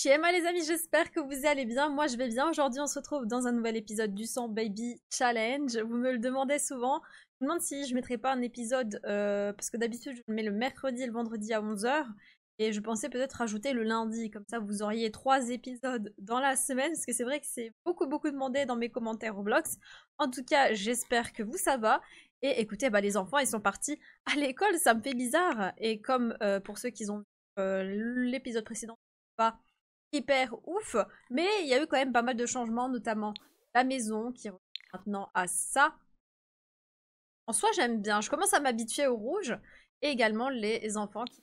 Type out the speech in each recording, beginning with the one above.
Shema les amis, j'espère que vous allez bien. Moi je vais bien. Aujourd'hui on se retrouve dans un nouvel épisode du Son Baby Challenge. Vous me le demandez souvent. Je me demande si je ne mettrai pas un épisode euh, parce que d'habitude je le mets le mercredi et le vendredi à 11h. Et je pensais peut-être rajouter le lundi, comme ça vous auriez trois épisodes dans la semaine, parce que c'est vrai que c'est beaucoup beaucoup demandé dans mes commentaires Roblox. En tout cas, j'espère que vous ça va. Et écoutez, bah, les enfants, ils sont partis à l'école, ça me fait bizarre. Et comme euh, pour ceux qui ont vu euh, l'épisode précédent, pas hyper ouf, mais il y a eu quand même pas mal de changements, notamment la maison qui revient maintenant à ça. En soi, j'aime bien. Je commence à m'habituer au rouge et également les enfants qui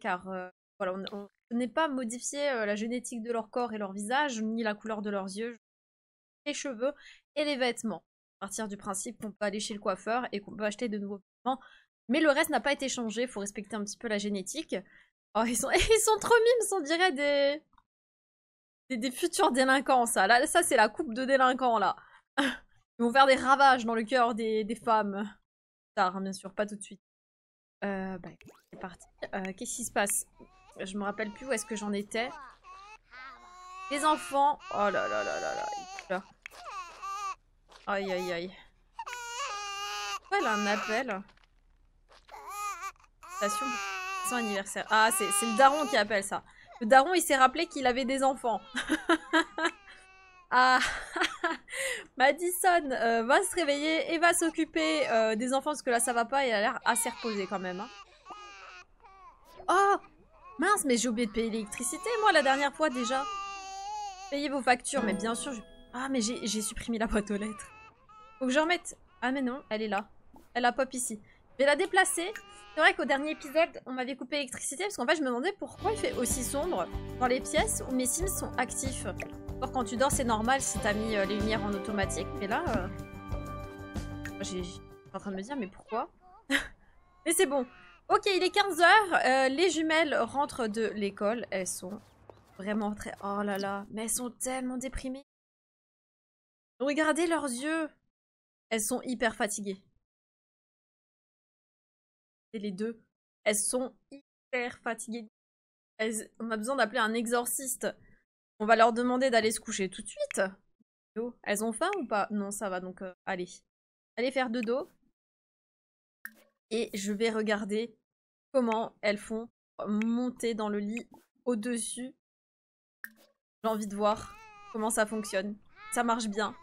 car euh, voilà, on n'est pas modifié euh, la génétique de leur corps et leur visage, ni la couleur de leurs yeux, les cheveux et les vêtements. À partir du principe qu'on peut aller chez le coiffeur et qu'on peut acheter de nouveaux vêtements, mais le reste n'a pas été changé, il faut respecter un petit peu la génétique. Oh, ils sont, ils sont trop mimes, on dirait des... des... futurs délinquants, ça. ça, c'est la coupe de délinquants, là. Ils vont faire des ravages dans le cœur des, des femmes. Tard, hein, bien sûr, pas tout de suite. Euh, bah, c'est parti. Euh, qu'est-ce qui se passe Je me rappelle plus où est-ce que j'en étais. Les enfants Oh là là là là là, Aïe aïe aïe. Pourquoi elle a un appel Station anniversaire. Ah, c'est le daron qui appelle ça. Le daron, il s'est rappelé qu'il avait des enfants. ah, Madison euh, va se réveiller et va s'occuper euh, des enfants parce que là, ça va pas. elle a l'air assez reposée quand même. Hein. Oh, mince, mais j'ai oublié de payer l'électricité, moi, la dernière fois déjà. Payez vos factures, mais bien sûr. Ah, mais j'ai supprimé la boîte aux lettres. Faut que je remette. Ah, mais non, elle est là. Elle a pop ici. Je la déplacer. C'est vrai qu'au dernier épisode, on m'avait coupé l'électricité parce qu'en fait, je me demandais pourquoi il fait aussi sombre dans les pièces où mes sims sont actifs. Or, quand tu dors, c'est normal si t'as mis euh, les lumières en automatique, mais là... Euh, j'ai... en train de me dire, mais pourquoi Mais c'est bon. Ok, il est 15h. Euh, les jumelles rentrent de l'école. Elles sont vraiment très... Oh là là, mais elles sont tellement déprimées. Regardez leurs yeux. Elles sont hyper fatiguées les deux. Elles sont hyper fatiguées. Elles... on a besoin d'appeler un exorciste. On va leur demander d'aller se coucher tout de suite. Elles ont faim ou pas Non, ça va donc. Euh, allez. Allez faire de dos. Et je vais regarder comment elles font monter dans le lit au-dessus. J'ai envie de voir comment ça fonctionne. Ça marche bien.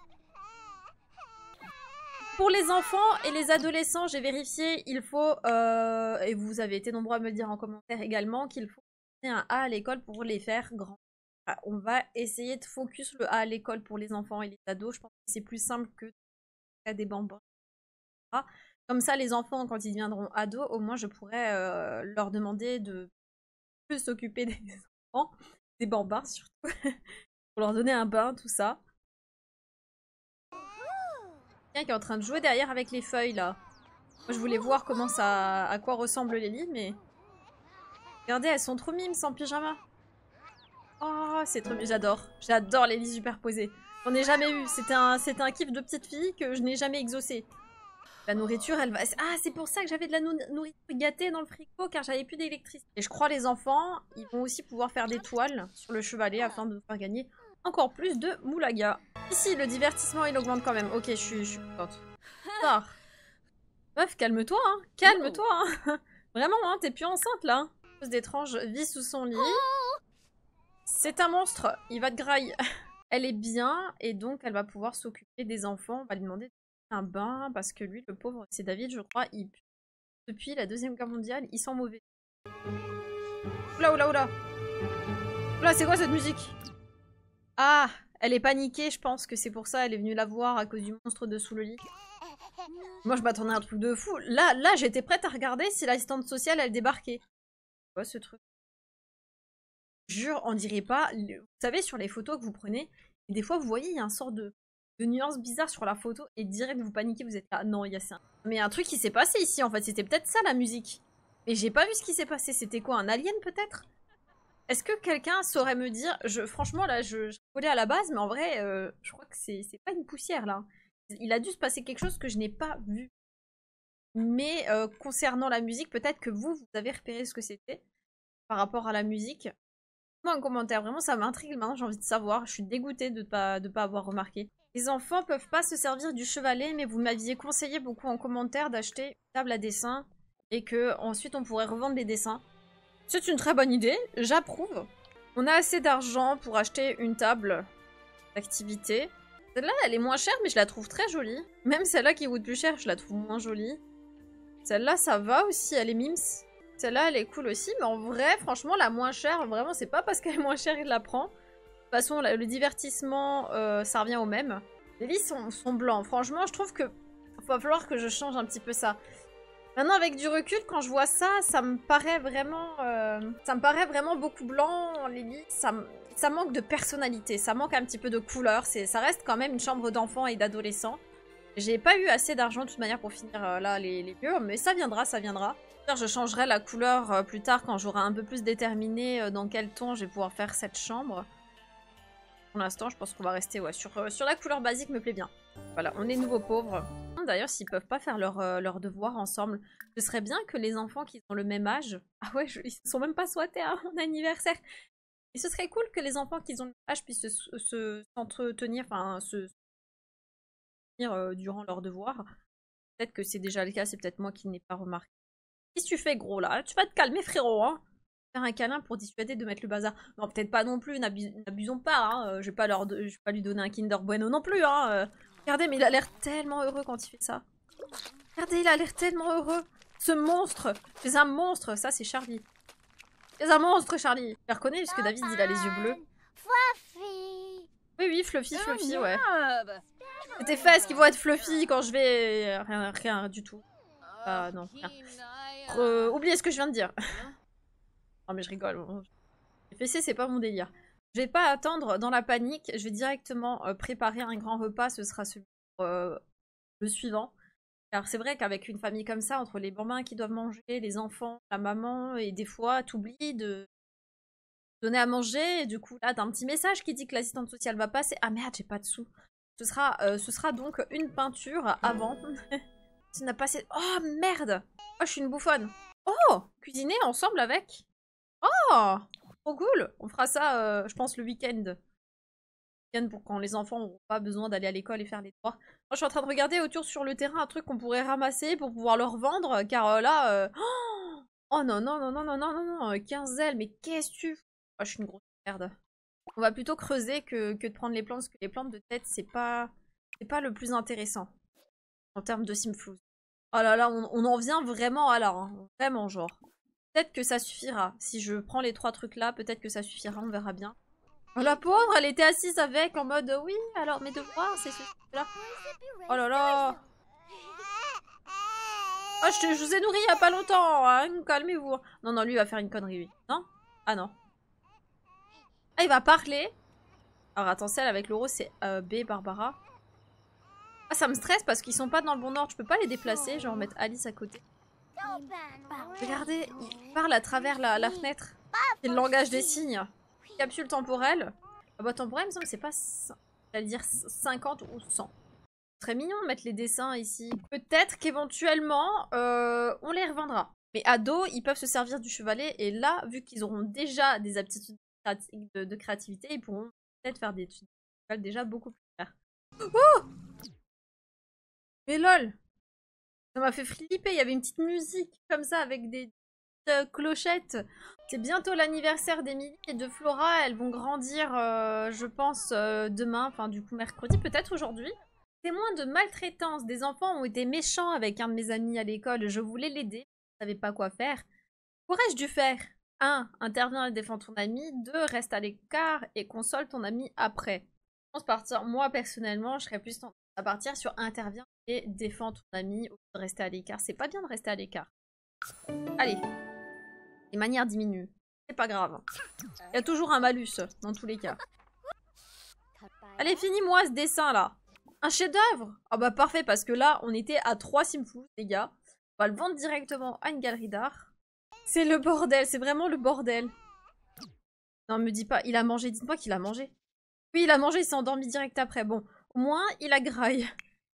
Pour les enfants et les adolescents, j'ai vérifié, il faut, euh, et vous avez été nombreux à me le dire en commentaire également, qu'il faut un A à l'école pour les faire grandir. Ah, on va essayer de focus le A à l'école pour les enfants et les ados. Je pense que c'est plus simple que des bambins. Comme ça, les enfants, quand ils deviendront ados, au moins je pourrais euh, leur demander de plus s'occuper des enfants, des bambins surtout, pour leur donner un bain, tout ça quelqu'un qui est en train de jouer derrière avec les feuilles là. je voulais voir comment ça, à quoi ressemblent les lits, mais... Regardez, elles sont trop mimes en pyjama. Oh, c'est trop mieux, j'adore. J'adore les lits superposés. J'en ai jamais eu. C'était un, un kiff de petite fille que je n'ai jamais exaucé. La nourriture, elle va... Ah, c'est pour ça que j'avais de la nourriture gâtée dans le frigo, car j'avais plus d'électricité. Et je crois les enfants, ils vont aussi pouvoir faire des toiles sur le chevalet afin de faire gagner encore plus de moulaga. Ici, le divertissement, il augmente quand même. Ok, je suis, contente. Meuf, calme-toi, hein. Calme-toi, oh. hein. Vraiment, hein, t'es plus enceinte, là. Chose d'étrange vit sous son lit. Oh. C'est un monstre. Il va de grailler. Elle est bien, et donc elle va pouvoir s'occuper des enfants. On va lui demander un bain, parce que lui, le pauvre, c'est David, je crois, Depuis la Deuxième Guerre mondiale, il sent mauvais. Oula, oula, oula Oula, c'est quoi cette musique ah Elle est paniquée, je pense que c'est pour ça elle est venue la voir à cause du monstre de le lit. Moi, je m'attendais à un truc de fou. Là, là j'étais prête à regarder si l'assistante sociale, elle débarquait. Quoi, ce truc Jure, on dirait pas. Vous savez, sur les photos que vous prenez, des fois, vous voyez, il y a un sort de, de nuance bizarre sur la photo et direct, vous paniquez, vous êtes là. Non, il y a ça. Mais un truc qui s'est passé ici, en fait. C'était peut-être ça, la musique. Mais j'ai pas vu ce qui s'est passé. C'était quoi, un alien, peut-être est-ce que quelqu'un saurait me dire, je, franchement là, je, je collais à la base, mais en vrai, euh, je crois que c'est pas une poussière là. Il a dû se passer quelque chose que je n'ai pas vu. Mais euh, concernant la musique, peut-être que vous, vous avez repéré ce que c'était par rapport à la musique. Moi, un commentaire, vraiment, ça m'intrigue maintenant, j'ai envie de savoir. Je suis dégoûtée de ne pas, de pas avoir remarqué. Les enfants peuvent pas se servir du chevalet, mais vous m'aviez conseillé beaucoup en commentaire d'acheter une table à dessin et que ensuite on pourrait revendre les dessins. C'est une très bonne idée, j'approuve. On a assez d'argent pour acheter une table d'activité. Celle-là, elle est moins chère, mais je la trouve très jolie. Même celle-là qui coûte plus cher, je la trouve moins jolie. Celle-là, ça va aussi, elle est mims. Celle-là, elle est cool aussi, mais en vrai, franchement, la moins chère, vraiment, c'est pas parce qu'elle est moins chère qu'il la prend. De toute façon, le divertissement, euh, ça revient au même. Les lits sont, blancs. Franchement, je trouve que va falloir que je change un petit peu ça. Maintenant, avec du recul, quand je vois ça, ça me paraît vraiment, euh, ça me paraît vraiment beaucoup blanc, Lily. Ça, ça manque de personnalité, ça manque un petit peu de couleur. Ça reste quand même une chambre d'enfants et d'adolescents. J'ai pas eu assez d'argent de toute manière pour finir euh, là les, les lieux, mais ça viendra, ça viendra. Je changerai la couleur euh, plus tard quand j'aurai un peu plus déterminé dans quel ton je vais pouvoir faire cette chambre. Pour l'instant, je pense qu'on va rester ouais, sur, sur la couleur basique me plaît bien. Voilà, on est nouveau pauvre d'ailleurs s'ils peuvent pas faire leurs leur euh, devoirs ensemble. Ce serait bien que les enfants qui ont le même âge. Ah ouais, ils ne sont même pas souhaités à mon anniversaire. Et ce serait cool que les enfants qui ont le même âge puissent se, s'entretenir, enfin, se. Euh, durant leurs devoirs. Peut-être que c'est déjà le cas, c'est peut-être moi qui n'ai pas remarqué. Qu'est-ce tu fais, gros, là Tu vas te calmer, frérot, hein Faire un câlin pour dissuader de mettre le bazar. Non, peut-être pas non plus, n'abusons pas, hein. Euh, je vais pas, leur, je vais pas lui donner un Kinder Bueno non plus, hein. Regardez, mais il a l'air tellement heureux quand il fait ça. Regardez, il a l'air tellement heureux. Ce monstre C'est un monstre Ça, c'est Charlie. C'est un monstre, Charlie Je le reconnais, puisque David, il a les yeux bleus. Oui, oui, Fluffy, Fluffy, ah, ouais. C'est tes fesses qui vont être Fluffy quand je vais... Euh, rien, rien du tout. Ah, non, rien. Euh, oubliez ce que je viens de dire. Hein non, mais je rigole. Les c'est pas mon délire. Je vais pas attendre dans la panique, je vais directement euh, préparer un grand repas, ce sera celui pour euh, le suivant. Car c'est vrai qu'avec une famille comme ça, entre les bambins qui doivent manger, les enfants, la maman, et des fois, t'oublies de donner à manger, et du coup là, t'as un petit message qui dit que l'assistante sociale va passer. Ah merde, j'ai pas de sous. Ce sera, euh, ce sera donc une peinture avant. tu n'as pas assez... Oh merde Oh, je suis une bouffonne Oh Cuisiner ensemble avec Oh trop cool. On fera ça, euh, je pense, le week-end. Week pour quand les enfants n'auront pas besoin d'aller à l'école et faire les devoirs. Moi, je suis en train de regarder autour sur le terrain un truc qu'on pourrait ramasser pour pouvoir leur vendre, car euh, là... Euh, oh non, non, non, non, non, non, non, non, 15 ailes, mais qu'est-ce que tu... Oh, je suis une grosse merde. On va plutôt creuser que, de prendre les plantes, parce que les plantes de tête, c'est pas... C'est pas le plus intéressant en termes de simflouz. Oh là là, on, en vient vraiment à là, hein. vraiment genre. Peut-être que ça suffira. Si je prends les trois trucs là, peut-être que ça suffira, on verra bien. Oh, la pauvre, elle était assise avec en mode oui, alors mes devoirs, c'est ce là. Oh là là. Oh, je, je vous ai nourri il y a pas longtemps, hein, calmez-vous. Non, non, lui il va faire une connerie, lui. Non Ah non. Ah, il va parler. Alors attends, celle avec l'euro, c'est euh, B, Barbara. Ah, ça me stresse parce qu'ils sont pas dans le bon ordre. Je peux pas les déplacer, genre mettre Alice à côté. Regardez, il parle à travers la, fenêtre. C'est le langage des signes. Capsule temporelle. Ah bah temporelle, il me semble que c'est pas... dire 50 ou 100. Très mignon de mettre les dessins ici. Peut-être qu'éventuellement, euh, on les revendra. Mais à dos, ils peuvent se servir du chevalet. Et là, vu qu'ils auront déjà des aptitudes de, créativité, ils pourront peut-être faire des études déjà beaucoup plus faire. Oh Mais lol ça m'a fait flipper, il y avait une petite musique comme ça avec des euh, clochettes. C'est bientôt l'anniversaire d'Emilie et de Flora, elles vont grandir, euh, je pense, euh, demain, enfin du coup mercredi, peut-être aujourd'hui. Témoin de maltraitance, des enfants ont été méchants avec un de mes amis à l'école, je voulais l'aider, je ne savais pas quoi faire. Qu'aurais-je dû faire 1. Interviens et défends ton ami. 2. Reste à l'écart et console ton ami après. Je pense partir, moi personnellement, je serais plus à partir sur intervient et défends ton ami au lieu de rester à l'écart. C'est pas bien de rester à l'écart. Allez. Les manières diminuent. C'est pas grave. Il y a toujours un malus, dans tous les cas. Allez, finis-moi ce dessin là. Un chef-d'œuvre Ah bah parfait, parce que là, on était à 3 simfous, les gars. On va le vendre directement à une galerie d'art. C'est le bordel, c'est vraiment le bordel. Non, me dis pas, il a mangé, dites-moi qu'il a mangé. Oui, il a mangé, il s'est endormi direct après. Bon, moins il graille.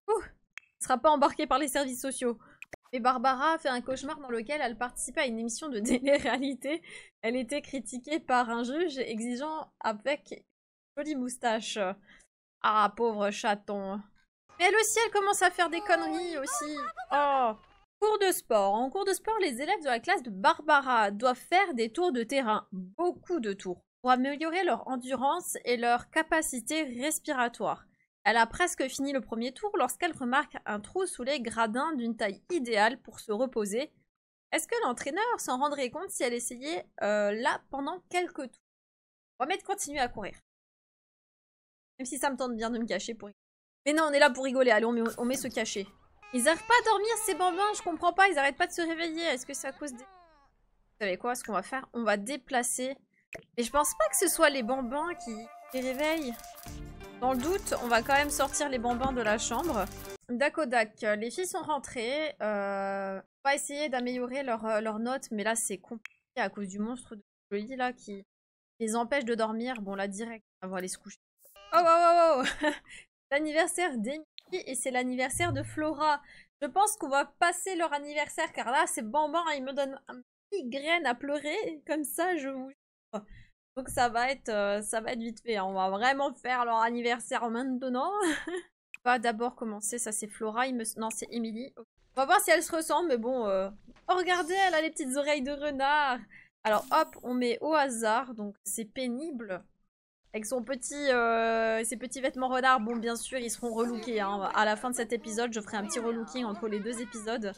Il ne sera pas embarqué par les services sociaux. Et Barbara a fait un cauchemar dans lequel elle participait à une émission de télé-réalité. Elle était critiquée par un juge exigeant avec une jolie moustache. Ah, pauvre chaton. Mais aussi, elle commence à faire des conneries aussi. Oh Cours de sport. En cours de sport, les élèves de la classe de Barbara doivent faire des tours de terrain, beaucoup de tours, pour améliorer leur endurance et leur capacité respiratoire. Elle a presque fini le premier tour lorsqu'elle remarque un trou sous les gradins d'une taille idéale pour se reposer. Est-ce que l'entraîneur s'en rendrait compte si elle essayait euh, là pendant quelques tours mettre continuer à courir. Même si ça me tente bien de me cacher pour Mais non, on est là pour rigoler, allez, on met, on met se cacher. Ils n'arrivent pas à dormir ces bambins, je comprends pas, ils arrêtent pas de se réveiller. Est-ce que c'est à cause des... Vous savez quoi, ce qu'on va faire, on va déplacer. Mais je pense pas que ce soit les bambins qui les réveillent. Dans le doute, on va quand même sortir les bambins de la chambre. Dakodak, les filles sont rentrées. Euh, on va essayer d'améliorer leurs leur euh, notes, mais là c'est compliqué à cause du monstre de Jolie, là qui les empêche de dormir. Bon là direct, on va aller se coucher. Oh oh oh, oh, oh. L'anniversaire d'Emily et c'est l'anniversaire de Flora. Je pense qu'on va passer leur anniversaire car là ces bambins, ils me donnent un migraine à pleurer. Comme ça je vous jure. Donc ça va être, euh, ça va vite fait. Hein. On va vraiment faire leur anniversaire maintenant. On va d'abord commencer. Ça c'est Flora. Il Non, c'est Emily. On va voir si elle se ressemble Mais bon, euh, oh, regardez, elle a les petites oreilles de renard. Alors hop, on met au hasard. Donc c'est pénible. Avec son petit, euh, ses petits vêtements renards, bon bien sûr ils seront relookés. Hein. À la fin de cet épisode, je ferai un petit relooking entre les deux épisodes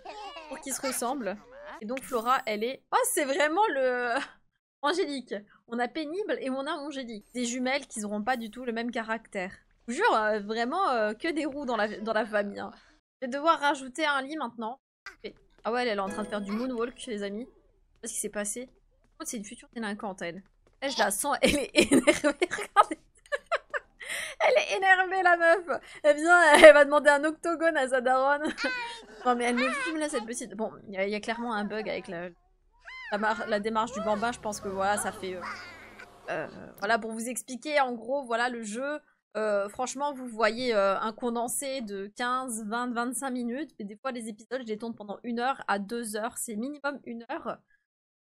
pour qu'ils se ressemblent. Et donc Flora, elle est... Oh c'est vraiment le... Angélique. On a pénible et on a Angélique. Des jumelles qui n'auront pas du tout le même caractère. Je jure, euh, vraiment euh, que des roues dans la, dans la famille. Hein. Je vais devoir rajouter un lit maintenant. Ah ouais, elle, est en train de faire du moonwalk, les amis. Je sais ce qui s'est passé. C'est une future délinquante, elle. elle. Je la sens, elle est énervée. Regardez. Elle est énervée la meuf Elle vient, elle va demander un octogone à sa Non mais elle me filme là cette petite... Bon, il y, a clairement un bug avec la, la, démarche du bambin, je pense que voilà, ça fait... Euh, euh, voilà, pour vous expliquer, en gros, voilà le jeu. Euh, franchement, vous voyez un condensé de 15, 20, 25 minutes. Mais des fois, les épisodes, je les tourne pendant une heure à deux heures. C'est minimum une heure.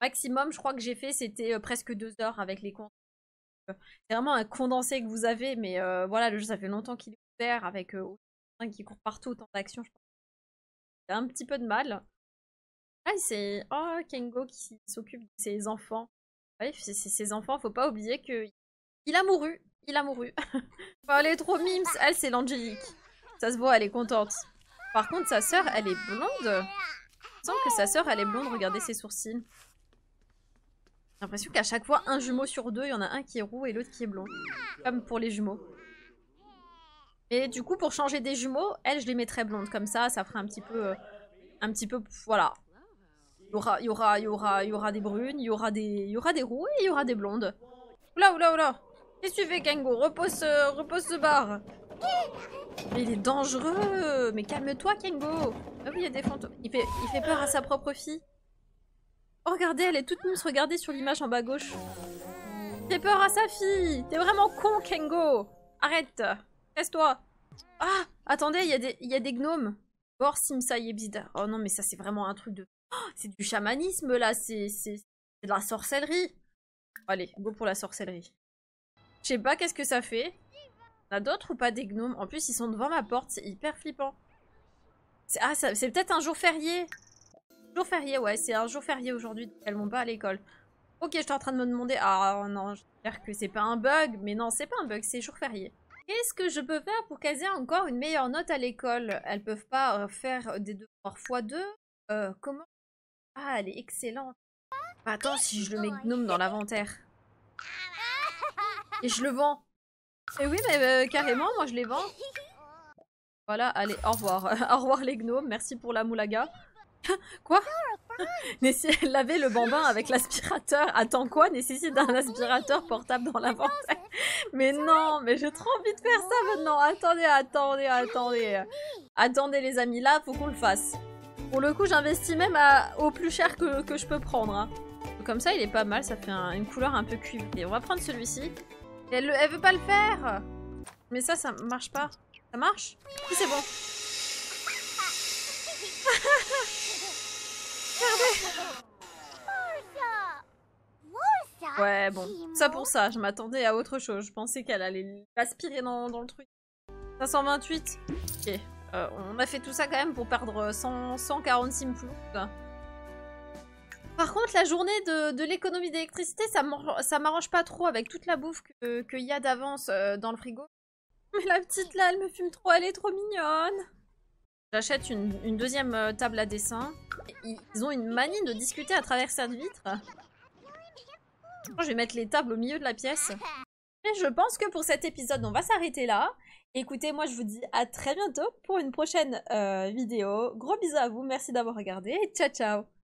Maximum, je crois que j'ai fait, c'était presque deux heures avec les condensés. C'est vraiment un condensé que vous avez, mais voilà, le jeu, ça fait longtemps qu'il est ouvert avec qui court partout, autant d'actions. C'est un petit peu de mal. Ah, c'est. Oh, Kengo qui s'occupe de ses enfants. Oui, c'est ses enfants, faut pas oublier que. Il a mouru. Il a mouru. Bah, elle est trop mimes. Elle, c'est l'Angélique. Ça se voit, elle est contente. Par contre, sa sœur, elle est blonde. Je que sa sœur, elle est blonde. Regardez ses sourcils. J'ai l'impression qu'à chaque fois, un jumeau sur deux, il y en a un qui est roux et l'autre qui est blond. Comme pour les jumeaux. Mais du coup, pour changer des jumeaux, elle, je les mettrais blondes. Comme ça, ça ferait un petit peu... Un petit peu... Voilà. Il y aura, y, aura, y aura des brunes, il y aura des, y aura des roux et il y aura des blondes. Oula, oula, oula. Qu'est-ce que tu fais, Kengo repose, euh, repose ce bar. Mais il est dangereux Mais calme-toi, Kengo Ah oui, il des fantômes. Il fait, il fait peur à sa propre fille. Oh, regardez, elle est toute mousse. Regardez sur l'image en bas à gauche. Il fait peur à sa fille T'es vraiment con, Kengo Arrête laisse toi Ah Attendez, il y, a des, il y des gnomes. Bor, Simsa, Oh non, mais ça, c'est vraiment un truc de c'est du chamanisme là, c'est de la sorcellerie. Allez, go pour la sorcellerie. Je sais pas qu'est-ce que ça fait. On a d'autres ou pas des gnomes En plus, ils sont devant ma porte, c'est hyper flippant. Ah, c'est peut-être un jour férié. Jour férié, ouais, c'est un jour férié aujourd'hui, elles vont pas à l'école. Ok, j'étais en train de me demander... Ah non, j'espère que c'est pas un bug, mais non, c'est pas un bug, c'est jour férié. Qu'est-ce que je peux faire pour qu'elles aient encore une meilleure note à l'école Elles peuvent pas euh, faire des deux fois deux. Euh, comment ah, elle est excellente. Hein bah, attends, si je le mets Gnome dans l'inventaire. Ah. Et je le vends. Et oui, mais euh, carrément, moi je les vends. Voilà, allez, au revoir. au revoir les gnomes, merci pour la moulaga. quoi Mais si le bambin avec l'aspirateur, attends quoi Nécessite ah un aspirateur portable dans l'inventaire Mais non, mais j'ai trop envie de faire ça maintenant. Attendez, attendez, ah attendez. Attendez les amis, là, faut qu'on le fasse. Pour le coup, j'investis même au plus cher que, je peux prendre. Hein. Comme ça, il est pas mal, ça fait une couleur un peu cuivre. on va prendre celui-ci. Elle, elle, veut pas le faire Mais ça, ça marche pas. Ça marche Oui, c'est bon. Ouais, bon. Ça pour ça, je m'attendais à autre chose. Je pensais qu'elle allait aspirer dans, dans le truc. 528 Ok. Euh, on a fait tout ça quand même pour perdre 146 ploutes. Par contre, la journée de, l'économie d'électricité, ça m'arrange pas trop avec toute la bouffe qu'il y a d'avance euh, dans le frigo. Mais la petite là, elle me fume trop, elle est trop mignonne. J'achète une, une, deuxième euh, table à dessin. Ils ont une manie de discuter à travers cette vitre. Je vais mettre les tables au milieu de la pièce je pense que pour cet épisode, on va s'arrêter là. Écoutez, moi je vous dis à très bientôt pour une prochaine euh, vidéo. Gros bisous à vous, merci d'avoir regardé et ciao ciao